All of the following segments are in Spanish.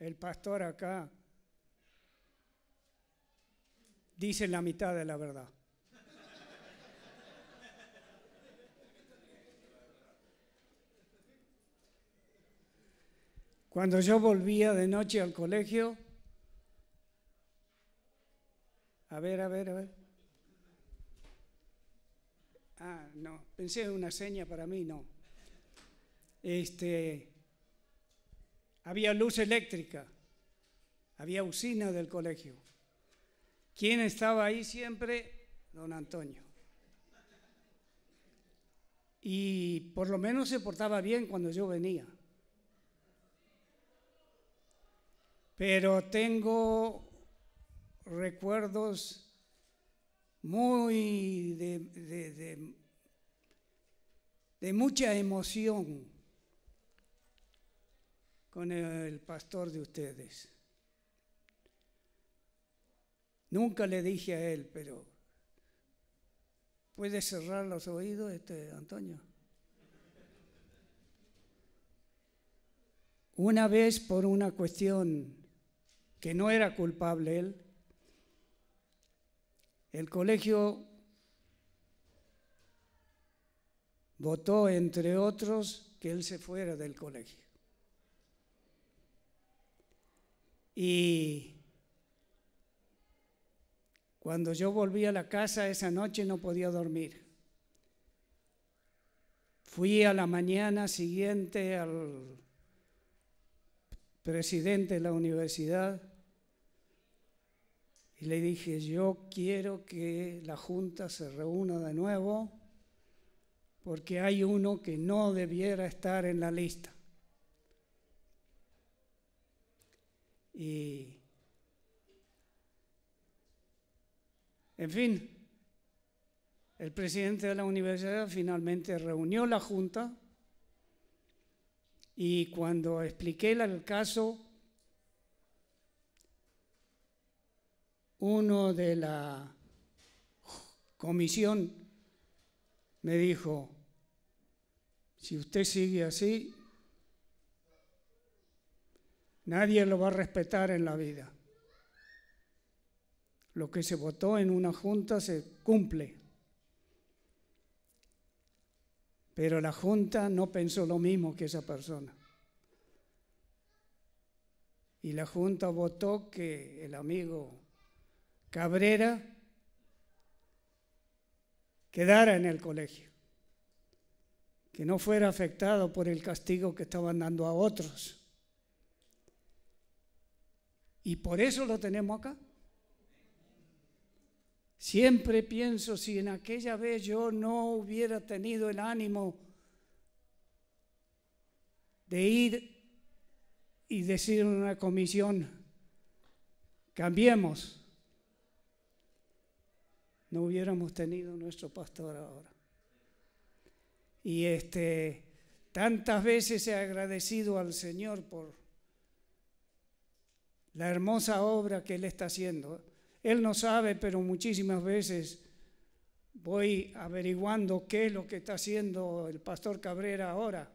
el pastor acá dice la mitad de la verdad. Cuando yo volvía de noche al colegio, a ver, a ver, a ver. Ah, no, pensé en una seña para mí, no. Este, había luz eléctrica, había usina del colegio. ¿Quién estaba ahí siempre? Don Antonio. Y por lo menos se portaba bien cuando yo venía. Pero tengo recuerdos muy de, de mucha emoción con el pastor de ustedes. Nunca le dije a él, pero ¿puede cerrar los oídos, este Antonio? Una vez por una cuestión que no era culpable él, el colegio votó, entre otros, que él se fuera del colegio. Y cuando yo volví a la casa esa noche no podía dormir. Fui a la mañana siguiente al presidente de la universidad y le dije, yo quiero que la Junta se reúna de nuevo porque hay uno que no debiera estar en la lista. Y, en fin, el presidente de la universidad finalmente reunió la junta y cuando expliqué el caso, uno de la comisión me dijo, si usted sigue así, Nadie lo va a respetar en la vida. Lo que se votó en una junta se cumple. Pero la junta no pensó lo mismo que esa persona. Y la junta votó que el amigo Cabrera quedara en el colegio, que no fuera afectado por el castigo que estaban dando a otros. Y por eso lo tenemos acá. Siempre pienso si en aquella vez yo no hubiera tenido el ánimo de ir y decir una comisión, cambiemos, no hubiéramos tenido nuestro pastor ahora. Y este, tantas veces he agradecido al Señor por la hermosa obra que Él está haciendo. Él no sabe, pero muchísimas veces voy averiguando qué es lo que está haciendo el pastor Cabrera ahora.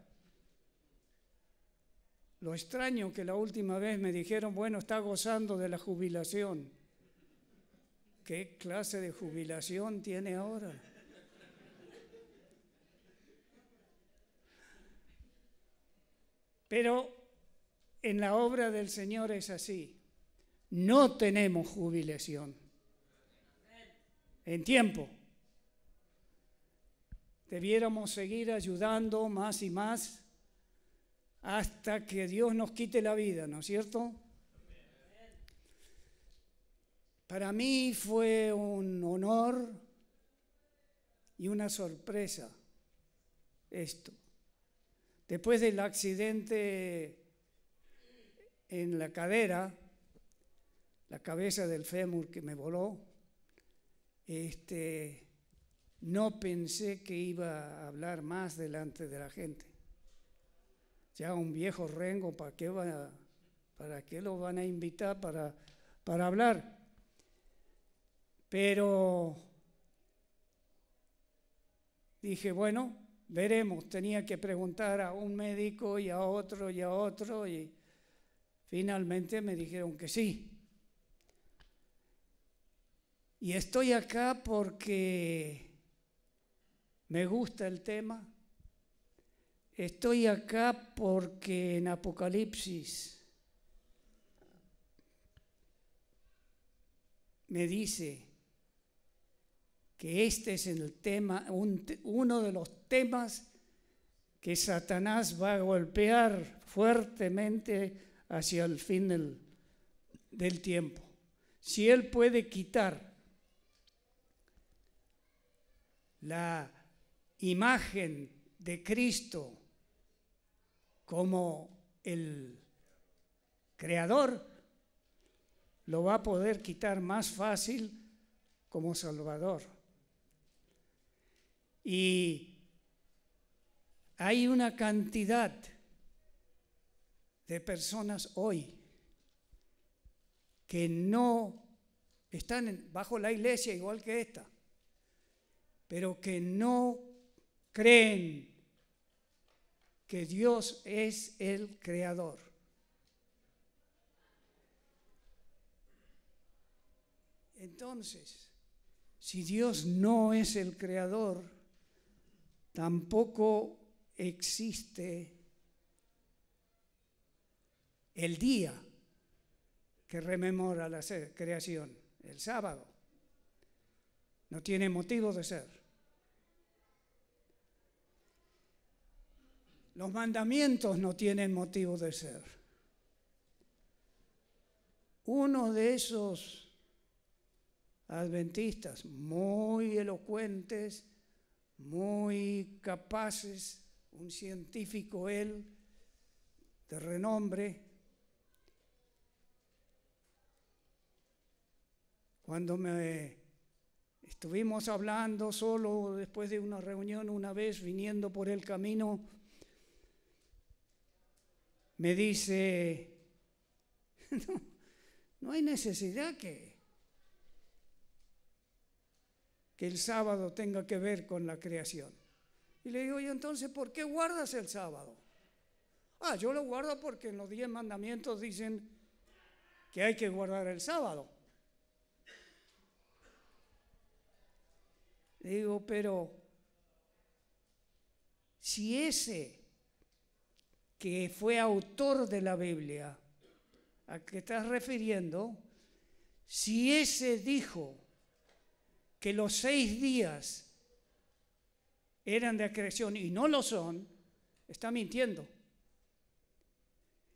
Lo extraño que la última vez me dijeron, bueno, está gozando de la jubilación. ¿Qué clase de jubilación tiene ahora? Pero en la obra del Señor es así. No tenemos jubilación en tiempo. Debiéramos seguir ayudando más y más hasta que Dios nos quite la vida, ¿no es cierto? Para mí fue un honor y una sorpresa esto. Después del accidente en la cadera, la cabeza del fémur que me voló, este, no pensé que iba a hablar más delante de la gente. Ya un viejo rengo, ¿para qué, para lo van a invitar para, para hablar? Pero dije, bueno, veremos. Tenía que preguntar a un médico y a otro y a otro y Finalmente me dijeron que sí. Y estoy acá porque me gusta el tema. Estoy acá porque en Apocalipsis me dice que este es el tema, uno de los temas que Satanás va a golpear fuertemente hacia el fin del, tiempo. Si Él puede quitar la imagen de Cristo como el creador, lo va a poder quitar más fácil como Salvador. Y hay una cantidad de personas hoy que no están bajo la iglesia igual que esta, pero que no creen que Dios es el creador. Entonces, si Dios no es el creador, tampoco existe el día que rememora la creación, el sábado. No tiene motivo de ser. Los mandamientos no tienen motivo de ser. Uno de esos adventistas muy elocuentes, muy capaces, un científico él, de renombre, Cuando me estuvimos hablando solo después de una reunión una vez viniendo por el camino, me dice, no, hay necesidad que, que el sábado tenga que ver con la creación. Y le digo, y entonces, ¿por qué guardas el sábado? Ah, yo lo guardo porque en los diez mandamientos dicen que hay que guardar el sábado. Digo, pero si ese que fue autor de la Biblia, a que estás refiriendo, si ese dijo que los seis días eran de creación y no lo son, está mintiendo.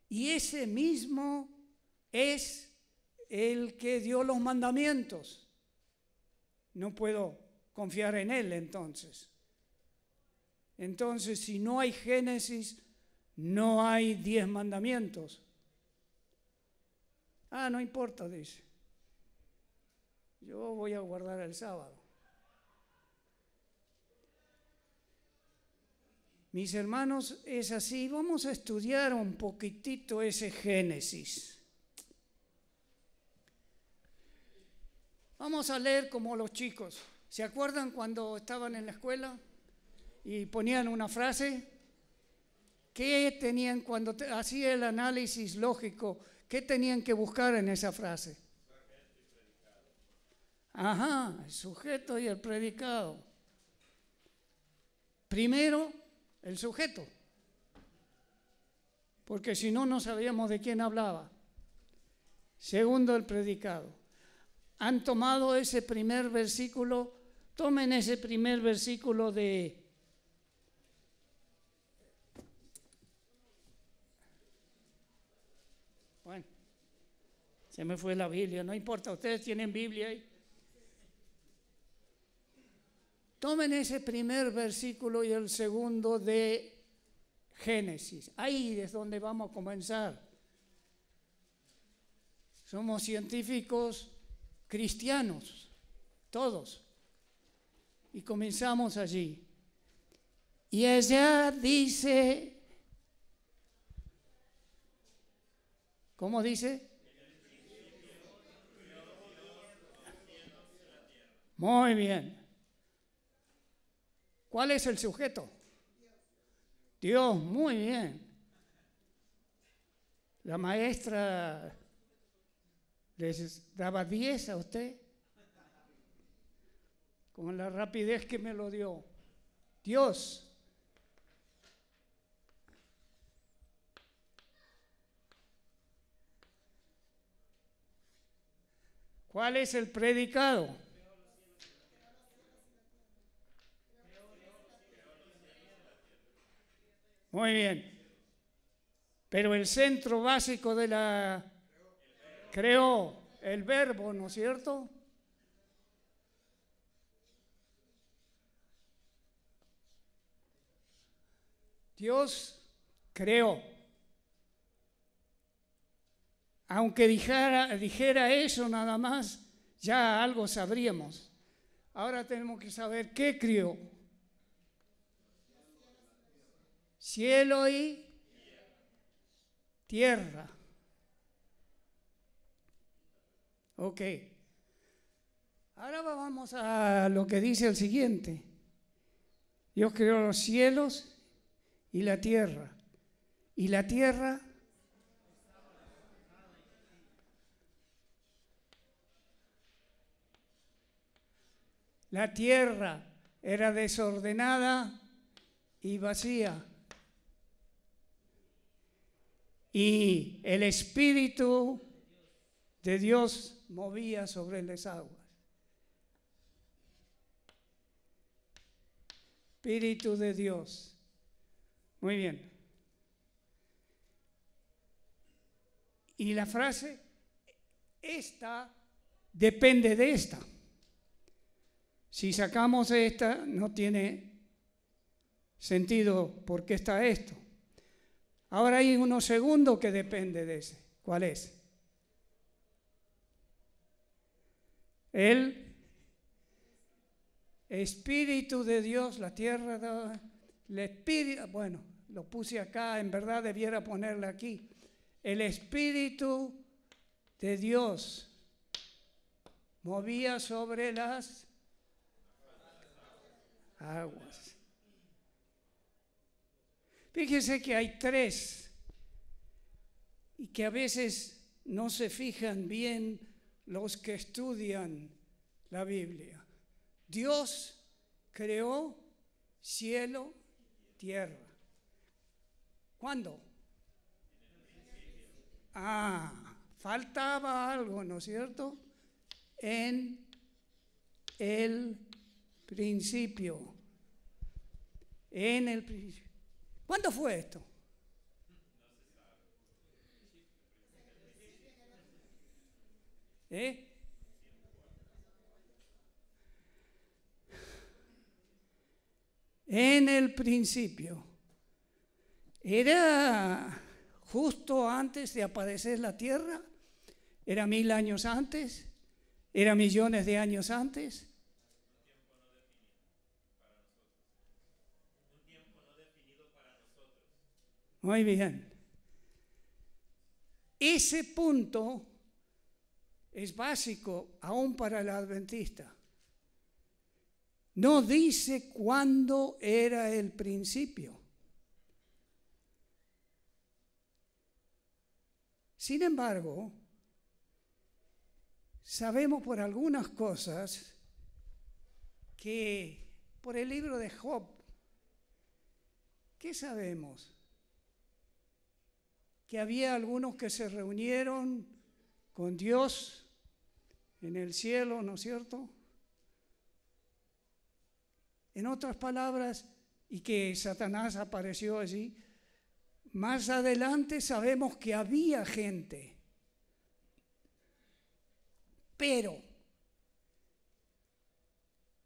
Y ese mismo es el que dio los mandamientos. No puedo confiar en Él entonces. Entonces, si no hay Génesis, no hay diez mandamientos. Ah, no importa, dice. Yo voy a guardar el sábado. Mis hermanos, es así. Vamos a estudiar un poquitito ese Génesis. Vamos a leer como los chicos. ¿Se acuerdan cuando estaban en la escuela y ponían una frase? ¿Qué tenían cuando hacía el análisis lógico? ¿Qué tenían que buscar en esa frase? Ajá, el sujeto y el predicado. Primero, el sujeto, porque si no, no sabíamos de quién hablaba. Segundo, el predicado. Han tomado ese primer versículo Tomen ese primer versículo de Bueno, se me fue la Biblia, no importa, ustedes tienen Biblia ahí. Tomen ese primer versículo y el segundo de Génesis. Ahí es donde vamos a comenzar. Somos científicos cristianos, todos y comenzamos allí. Y ella dice, ¿cómo dice? Muy bien. ¿Cuál es el sujeto? Dios, muy bien. La maestra les daba diez a usted con la rapidez que me lo dio. Dios. ¿Cuál es el predicado? Muy bien. Pero el centro básico de la... creó el verbo, ¿no es cierto? Dios creó. Aunque dijera, eso nada más, ya algo sabríamos. Ahora tenemos que saber qué creó, Cielo y tierra. Ok. Ahora vamos a lo que dice el siguiente. Dios creó los cielos y la tierra. Y la tierra La tierra era desordenada y vacía. Y el Espíritu de Dios movía sobre las aguas. Espíritu de Dios. Muy bien. Y la frase, esta depende de esta. Si sacamos esta, no tiene sentido porque está esto. Ahora hay uno segundo que depende de ese. ¿Cuál es? El Espíritu de Dios, la tierra. De Espíritu, bueno, lo puse acá, en verdad debiera ponerle aquí. El Espíritu de Dios movía sobre las aguas. Fíjese que hay tres y que a veces no se fijan bien los que estudian la Biblia. Dios creó cielo, tierra. ¿Cuándo? Ah, faltaba algo, ¿no es cierto? En el principio. En el principio. ¿Cuándo fue esto? ¿Eh? en el principio. Era justo antes de aparecer la tierra, era mil años antes, era millones de años antes. Muy bien. Ese punto es básico aún para el adventista. No dice cuándo era el principio. Sin embargo, sabemos por algunas cosas que por el libro de Job, ¿qué sabemos? Que había algunos que se reunieron con Dios en el cielo, ¿no es cierto? En otras palabras, y que Satanás apareció allí, más adelante sabemos que había gente. Pero,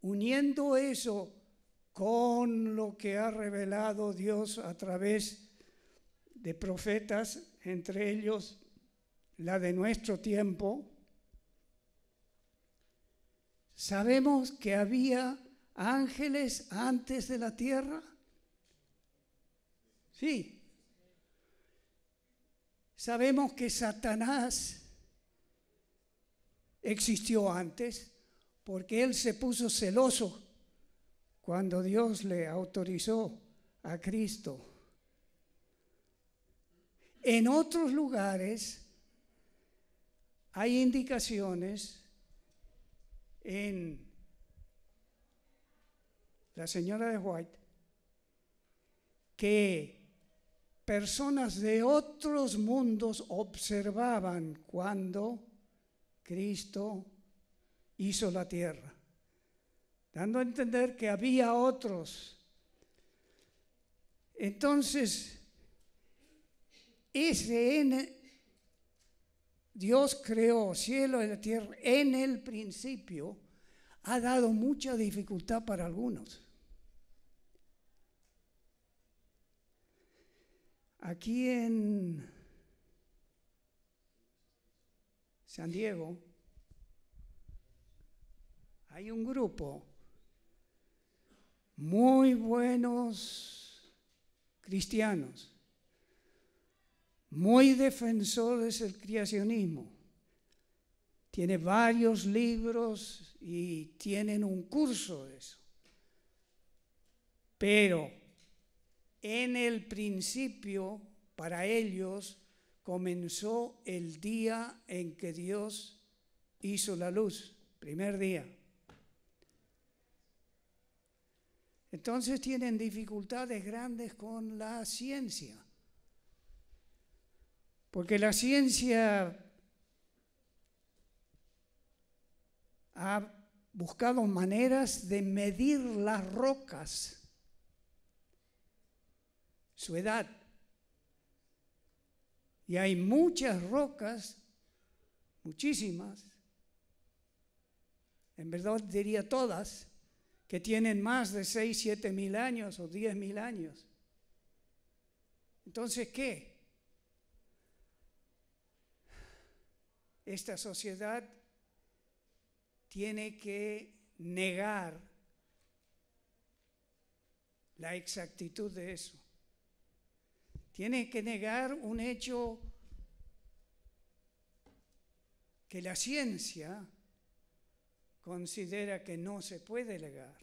uniendo eso con lo que ha revelado Dios a través de profetas, entre ellos la de nuestro tiempo, sabemos que había ángeles antes de la tierra? Sí. Sabemos que Satanás existió antes porque él se puso celoso cuando Dios le autorizó a Cristo. En otros lugares hay indicaciones en la señora de White, que personas de otros mundos observaban cuando Cristo hizo la tierra, dando a entender que había otros. Entonces, ese Dios creó cielo y tierra en el principio ha dado mucha dificultad para algunos. Aquí en San Diego hay un grupo muy buenos cristianos, muy defensores del creacionismo. Tiene varios libros y tienen un curso de eso. Pero en el principio, para ellos, comenzó el día en que Dios hizo la luz, primer día. Entonces tienen dificultades grandes con la ciencia, porque la ciencia ha buscado maneras de medir las rocas su edad. Y hay muchas rocas, muchísimas, en verdad diría todas, que tienen más de 6, 7 mil años o 10 mil años. Entonces, ¿qué? Esta sociedad tiene que negar la exactitud de eso. Tiene que negar un hecho que la ciencia considera que no se puede negar.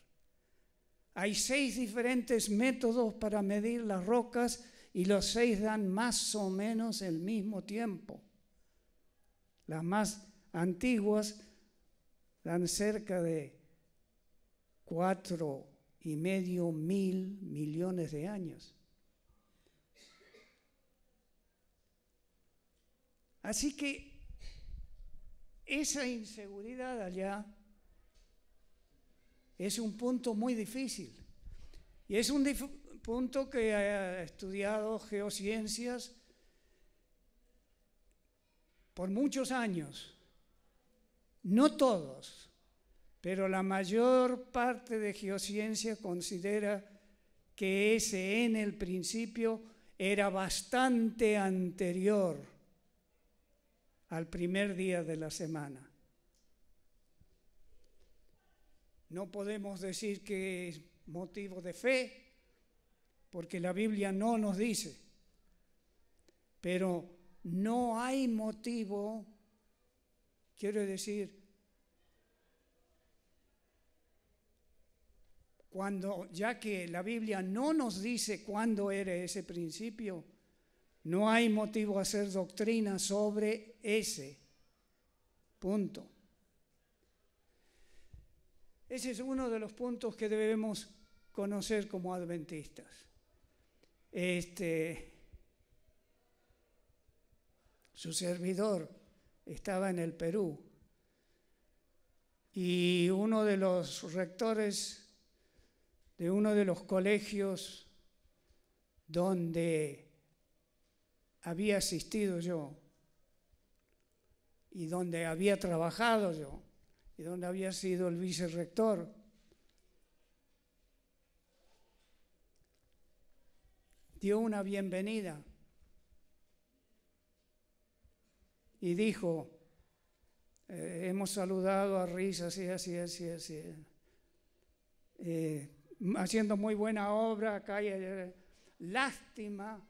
Hay seis diferentes métodos para medir las rocas y los seis dan más o menos el mismo tiempo. Las más antiguas dan cerca de cuatro y medio mil millones de años. Así que esa inseguridad allá es un punto muy difícil. Y es un punto que ha estudiado geociencias por muchos años. No todos, pero la mayor parte de geociencia considera que ese en el principio era bastante anterior al primer día de la semana. No podemos decir que es motivo de fe, porque la Biblia no nos dice, pero no hay motivo, quiero decir, cuando, ya que la Biblia no nos dice cuándo era ese principio, no hay motivo a hacer doctrina sobre ese punto. Ese es uno de los puntos que debemos conocer como adventistas. Este, su servidor estaba en el Perú y uno de los rectores de uno de los colegios donde había asistido yo y donde había trabajado yo y donde había sido el vicerrector. Dio una bienvenida y dijo, eh, hemos saludado a Riz así, así, así, así, eh, eh, haciendo muy buena obra acá. lástima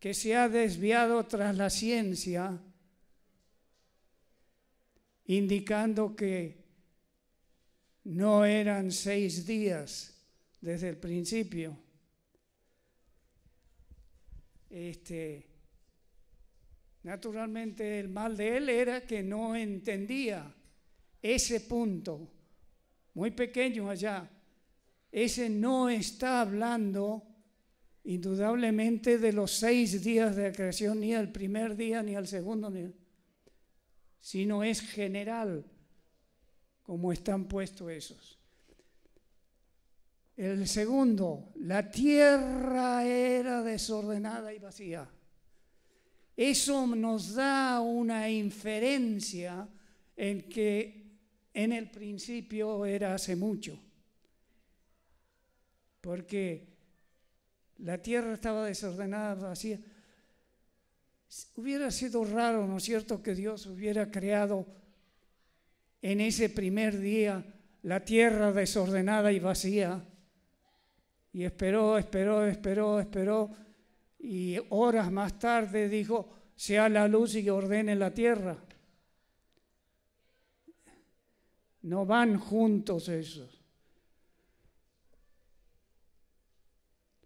que se ha desviado tras la ciencia, indicando que no eran seis días desde el principio. Este, naturalmente el mal de él era que no entendía ese punto, muy pequeño allá. Ese no está hablando Indudablemente de los seis días de creación, ni al primer día, ni al segundo, sino es general como están puestos esos. El segundo, la tierra era desordenada y vacía. Eso nos da una inferencia en que en el principio era hace mucho. Porque la tierra estaba desordenada, vacía. Hubiera sido raro, ¿no es cierto?, que Dios hubiera creado en ese primer día la tierra desordenada y vacía. Y esperó, esperó, esperó, esperó. Y horas más tarde dijo, sea la luz y ordene la tierra. No van juntos esos.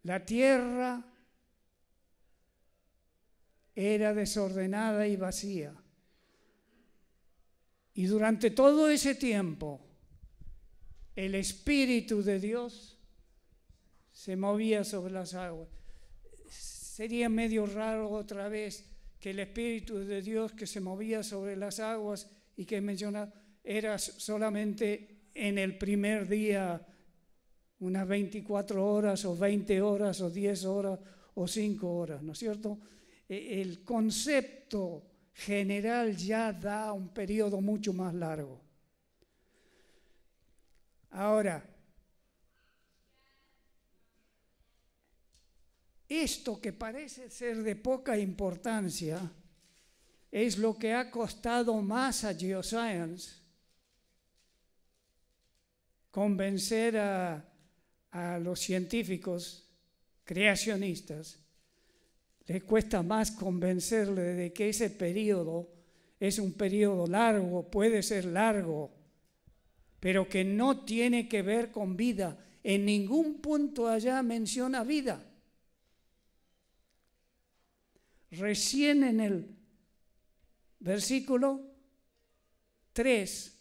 La tierra era desordenada y vacía. Y durante todo ese tiempo, el Espíritu de Dios se movía sobre las aguas. Sería medio raro otra vez que el Espíritu de Dios que se movía sobre las aguas y que mencionaba era solamente en el primer día unas 24 horas o 20 horas o 10 horas o 5 horas, ¿no es cierto? E, el concepto general ya da un periodo mucho más largo. Ahora, esto que parece ser de poca importancia es lo que ha costado más a Geoscience convencer a a los científicos creacionistas les cuesta más convencerle de que ese periodo es un periodo largo, puede ser largo, pero que no tiene que ver con vida. En ningún punto allá menciona vida. Recién en el versículo 3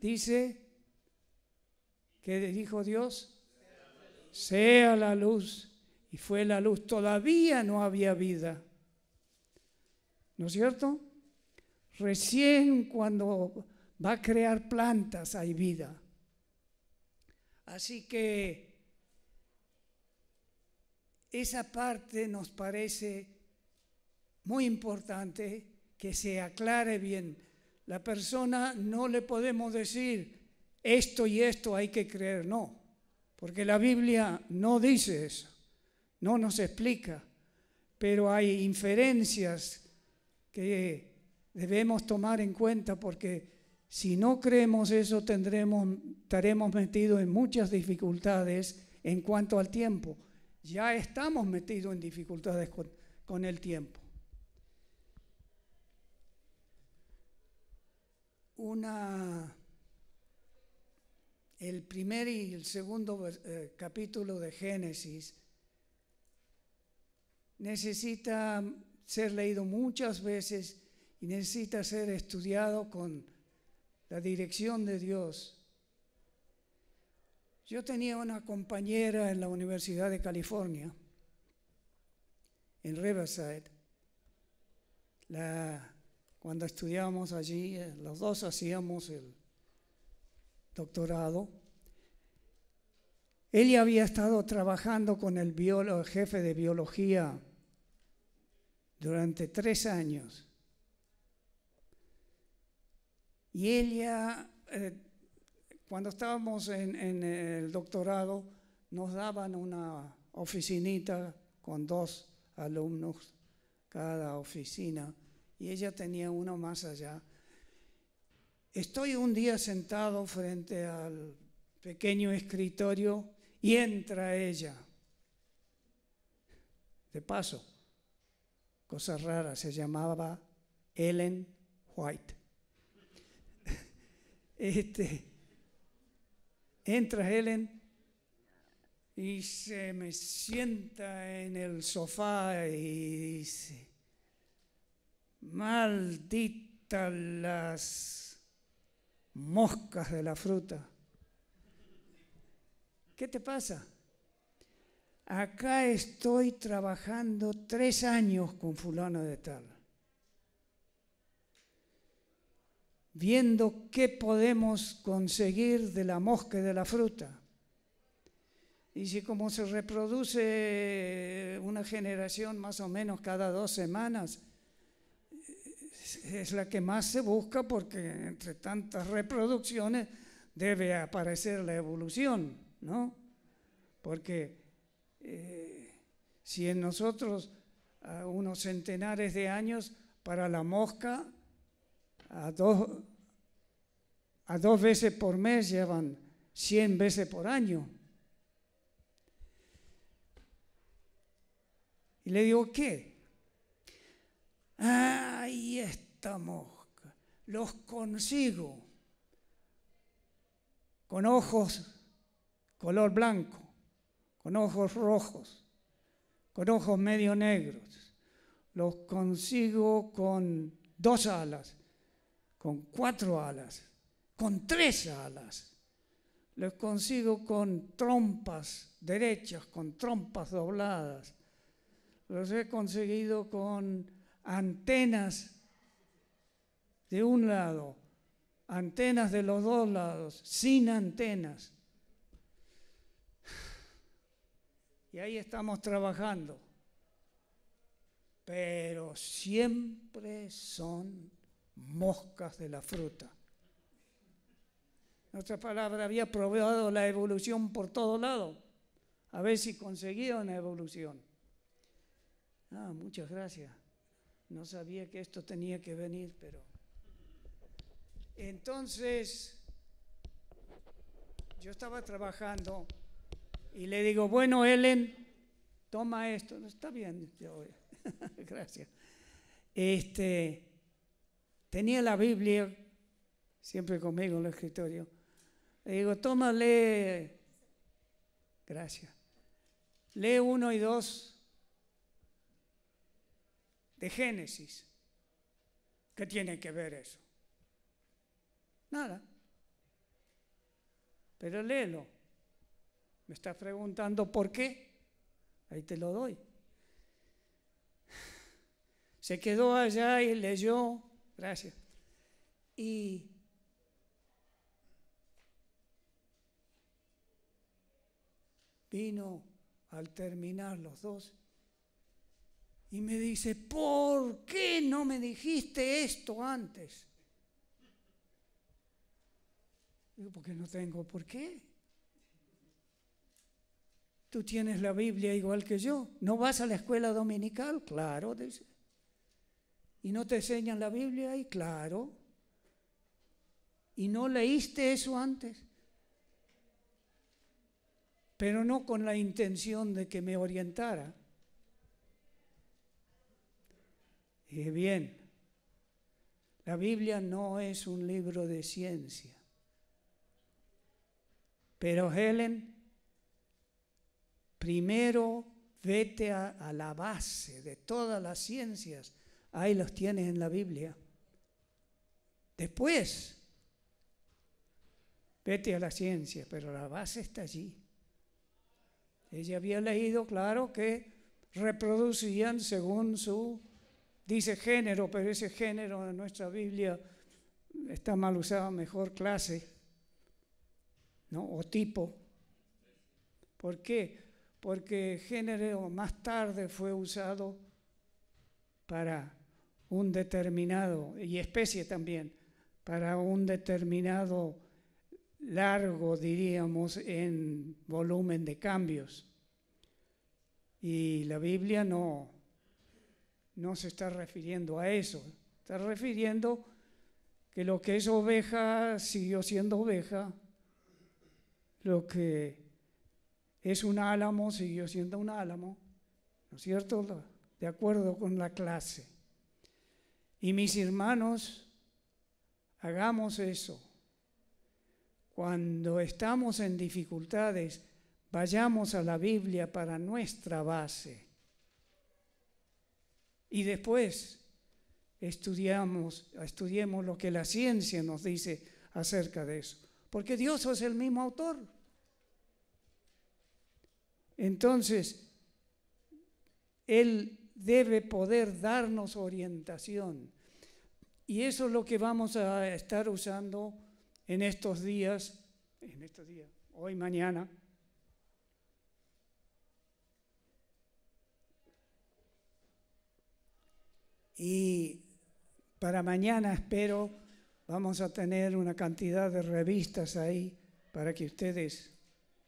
dice ¿Qué dijo Dios? Sea la luz. Y fue la luz. Todavía no había vida. ¿No es cierto? Recién cuando va a crear plantas hay vida. Así que esa parte nos parece muy importante que se aclare bien. La persona no le podemos decir, esto y esto hay que creer, no, porque la Biblia no dice eso, no nos explica, pero hay inferencias que debemos tomar en cuenta porque si no creemos eso tendremos, estaremos metidos en muchas dificultades en cuanto al tiempo. Ya estamos metidos en dificultades con, con el tiempo. Una el primer y el segundo eh, capítulo de Génesis necesita ser leído muchas veces y necesita ser estudiado con la dirección de Dios. Yo tenía una compañera en la Universidad de California, en Riverside, cuando estudiábamos allí, eh, los dos hacíamos el doctorado. Ella había estado trabajando con el, jefe de biología durante tres años. Y ella, eh, cuando estábamos en, el doctorado, nos daban una oficinita con dos alumnos cada oficina y ella tenía uno más allá Estoy un día sentado frente al pequeño escritorio y entra ella. De paso, cosa rara, se llamaba Ellen White. Este, entra Helen y se me sienta en el sofá y dice, maldita las moscas de la fruta. ¿Qué te pasa? Acá estoy trabajando tres años con fulano de tal, viendo qué podemos conseguir de la mosca y de la fruta. Y si como se reproduce una generación más o menos cada dos semanas, es la que más se busca porque entre tantas reproducciones debe aparecer la evolución, ¿no? Porque eh, si en nosotros unos centenares de años para la mosca, a dos, a dos veces por mes llevan 100 veces por año. Y le digo, ¿qué? ¡ay este, los consigo con ojos color blanco, con ojos rojos, con ojos medio negros, los consigo con dos alas, con cuatro alas, con tres alas los consigo con trompas derechas, con trompas dobladas. Los he conseguido con antenas de un lado, antenas de los dos lados, sin antenas. Y ahí estamos trabajando. Pero siempre son moscas de la fruta. Nuestra palabra había probado la evolución por todo lado. A ver si conseguía una evolución. Ah, muchas gracias. No sabía que esto tenía que venir, pero... Entonces, yo estaba trabajando y le digo, bueno, Ellen, toma esto. No está bien, gracias. Este, tenía la Biblia siempre conmigo en el escritorio. Le digo, toma, lee. gracias. Lee uno y dos de Génesis. ¿Qué tiene que ver eso? Nada. Pero léelo. Me está preguntando por qué. Ahí te lo doy. Se quedó allá y leyó. Gracias. Y vino al terminar los dos y me dice, ¿por qué no me dijiste esto antes? porque no tengo. ¿Por qué? Tú tienes la Biblia igual que yo. ¿No vas a la escuela dominical? Claro. Dice. ¿Y no te enseñan la Biblia y Claro. ¿Y no leíste eso antes? Pero no con la intención de que me orientara. y bien, la Biblia no es un libro de ciencia. Pero Helen, primero vete a, la base de todas las ciencias. Ahí los tienes en la Biblia. Después, vete a la ciencia, pero la base está allí. Ella había leído, claro, que reproducían según su, dice género, pero ese género en nuestra Biblia está mal usado, mejor clase o tipo. ¿Por qué? Porque género más tarde fue usado para un determinado, y especie también, para un determinado largo, diríamos, en volumen de cambios. Y la Biblia no, no se está refiriendo a eso, está refiriendo que lo que es oveja siguió siendo oveja lo que es un álamo siguió siendo un álamo, ¿no es cierto? De acuerdo con la clase. Y mis hermanos, hagamos eso. Cuando estamos en dificultades, vayamos a la Biblia para nuestra base. Y después estudiamos, estudiemos lo que la ciencia nos dice acerca de eso porque Dios es el mismo autor. Entonces, Él debe poder darnos orientación. Y eso es lo que vamos a estar usando en estos días, en estos días, hoy, mañana. Y para mañana espero Vamos a tener una cantidad de revistas ahí para que ustedes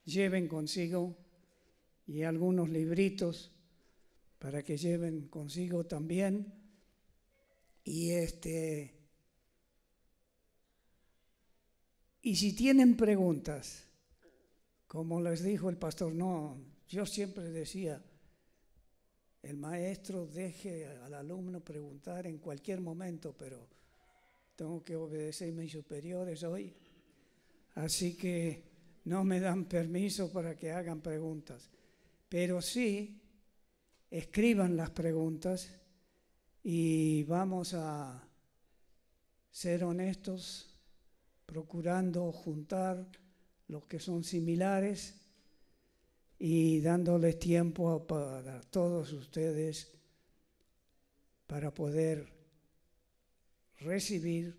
lleven consigo y algunos libritos para que lleven consigo también. Y este y si tienen preguntas, como les dijo el pastor, no, yo siempre decía, el maestro deje al alumno preguntar en cualquier momento, pero tengo que obedecer mis superiores hoy. Así que no me dan permiso para que hagan preguntas. Pero sí, escriban las preguntas y vamos a ser honestos, procurando juntar los que son similares y dándoles tiempo para todos ustedes para poder recibir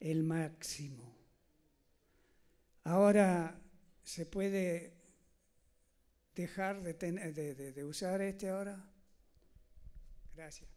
el máximo. Ahora se puede dejar de, usar este ahora. Gracias.